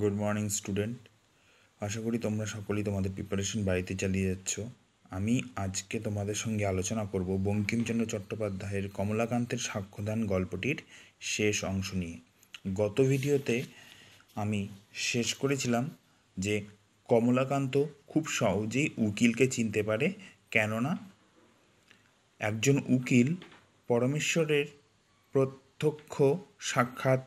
good morning student আশা করি তোমরা সকলেই তোমাদের প্রিপারেশন বাড়িতে চালিয়ে যাচ্ছ আমি আজকে তোমাদের সঙ্গে আলোচনা করব বঙ্কিমচন্দ্র চট্টোপাধ্যায়ের কমলাকান্তের সাক্ষ্যদান গল্পটির শেষ অংশ নিয়ে গত ভিডিওতে আমি শেষ করেছিলাম যে কমলাকান্ত খুব সহজেই উকিলকে চিনতে পারে কেননা একজন উকিল পরমেশ্বরের প্রত্যক্ষ সাক্ষাৎ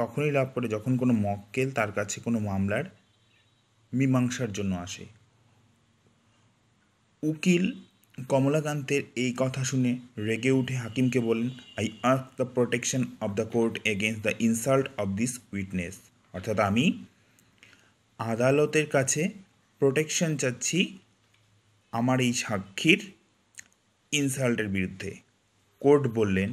তখনই লাভ করে যখন কোনো মক্কেল তার কাছে কোনো মামলার মীমাংসার জন্য আসে উকিল কমলাকান্তের এই কথা শুনে রেগে উঠে হাকিমকে বলেন I ask the protection of the court against the insult of this witness অর্থাৎ আমি আদালতের কাছে প্রোটেকশন চাচ্ছি আমার এই সাক্ষীর ইনসাল্টের বিরুদ্ধে কোর্ট বললেন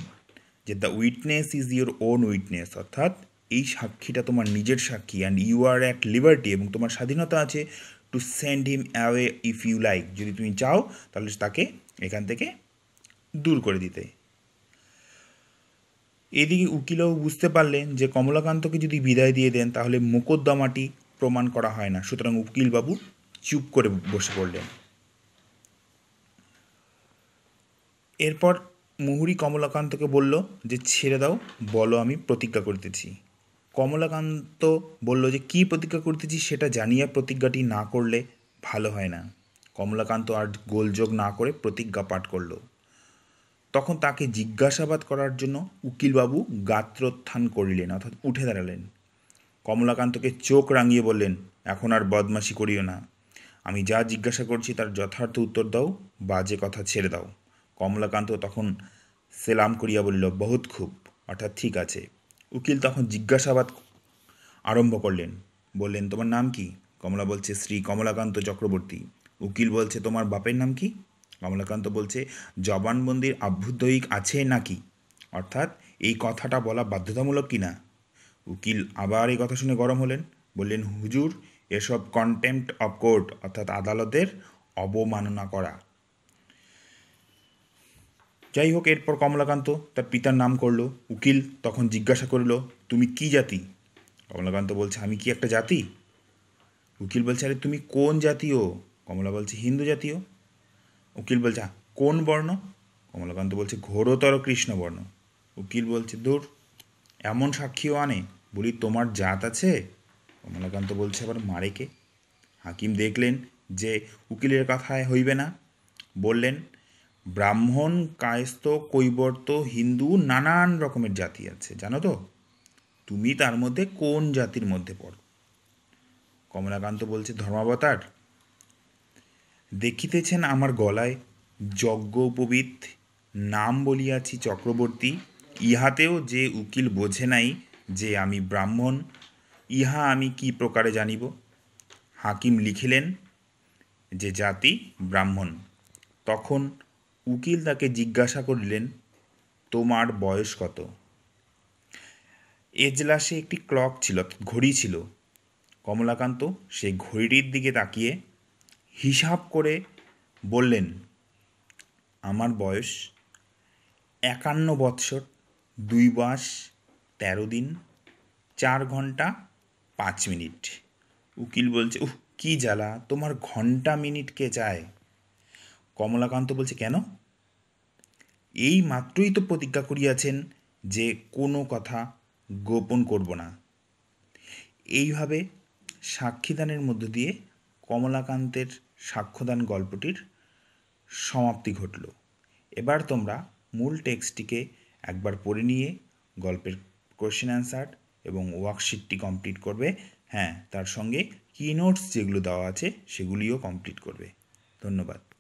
যে the witness is your own witness অর্থাৎ এই সাক্ষীটা তোমার নিজের সাক্ষী and you are at liberty এবং তোমার স্বাধীনতা আছে to send him away if you like যদি তুমি চাও তাহলে তাকে এখান থেকে দূর করে দিতে এদিকে উকিলও বুঝতে পারলেন যে কমলাকান্তকে যদি বিদায় দিয়ে দেন তাহলে মোকদ্দমাটি প্রমাণ করা হয় না সুতরাং উকিলবাবু চুপ করে বসে পড়লেন এরপর মুহুরি কমলাকান্তকে বলল যে ছেড়ে দাও বলো আমি প্রতিজ্ঞা করতেছি কমলাকান্ত বলল যে কী প্রতিজ্ঞা করতেছি সেটা জানিয়ে প্রতিজ্ঞাটি না করলে ভালো হয় না কমলাকান্ত আর গোলযোগ না করে প্রতিজ্ঞা পাঠ করল তখন তাকে জিজ্ঞাসাবাদ করার জন্য উকিলবাবু গাত্রোত্থান করিলেন অর্থাৎ উঠে দাঁড়ালেন কমলাকান্তকে চোখ রাঙিয়ে বললেন এখন আর বদমাশি করিও না আমি যা জিজ্ঞাসা করছি তার যথার্থ উত্তর দাও বাজে কথা ছেড়ে দাও কমলাকান্ত তখন সেলাম করিয়া বলিল বহুত খুব অর্থাৎ ঠিক আছে উকিল তখন জিজ্ঞাসাবাদ আরম্ভ করলেন বললেন তোমার নাম কি কমলা বলছে শ্রী কমলাকান্ত চক্রবর্তী উকিল বলছে তোমার বাপের নাম কি কমলাকান্ত বলছে জবানবন্দির আভ্যুদ্দয়িক আছে নাকি অর্থাৎ এই কথাটা বলা বাধ্যতামূলক কি না উকিল আবার এই কথা শুনে গরম হলেন বললেন হুজুর এসব কন্টেম্পট অফ কোর্ট অর্থাৎ আদালতের অবমাননা করা যাই হোক এরপর কমলাকান্ত তার পিতার নাম করলো উকিল তখন জিজ্ঞাসা করিল তুমি কি জাতি কমলাকান্ত বলছে আমি কি একটা জাতি উকিল বলছে আরে তুমি কোন জাতীয় কমলা বলছে হিন্দু জাতীয় উকিল বলছে কোন বর্ণ কমলাকান্ত বলছে ঘোরতর বর্ণ উকিল বলছে ধুর এমন সাক্ষীও আনে বলি তোমার জাত আছে কমলাকান্ত বলছে আবার মারেকে হাকিম দেখলেন যে উকিলের কথায় হইবে না বললেন ব্রাহ্মণ কায়স্থ কৈবর্ত হিন্দু নানান রকমের জাতি আছে জানো তো তুমি তার মধ্যে কোন জাতির মধ্যে পড়ো কমলাকান্ত বলছে ধর্মাবতার দেখিতেছেন আমার গলায় যজ্ঞ উপবিত নাম বলিয়াছি চক্রবর্তী ইহাতেও যে উকিল বোঝে নাই যে আমি ব্রাহ্মণ ইহা আমি কি প্রকারে জানিব হাকিম লিখিলেন যে জাতি ব্রাহ্মণ তখন উকিল তাকে জিজ্ঞাসা করলেন তোমার বয়স কত এজলাসে একটি ক্লক ছিল ঘড়ি ছিল কমলাকান্ত সেই ঘড়িটির দিকে তাকিয়ে হিসাব করে বললেন আমার বয়স একান্ন বৎসর দুই মাস তেরো দিন চার ঘন্টা পাঁচ মিনিট উকিল বলছে উহ কী জ্বালা তোমার ঘন্টা মিনিট কে চায় কমলাকান্ত বলছে কেন এই মাত্রই তো প্রতিজ্ঞা করিয়াছেন যে কোনো কথা গোপন করব না এইভাবে সাক্ষীদানের মধ্য দিয়ে কমলাকান্তের সাক্ষ্যদান গল্পটির সমাপ্তি ঘটল এবার তোমরা মূল টেক্সটটিকে একবার পড়ে নিয়ে গল্পের কোয়েশ্চেন অ্যান্সার এবং ওয়ার্কশিটটি কমপ্লিট করবে হ্যাঁ তার সঙ্গে কি নোটস যেগুলো দেওয়া আছে সেগুলিও কমপ্লিট করবে ধন্যবাদ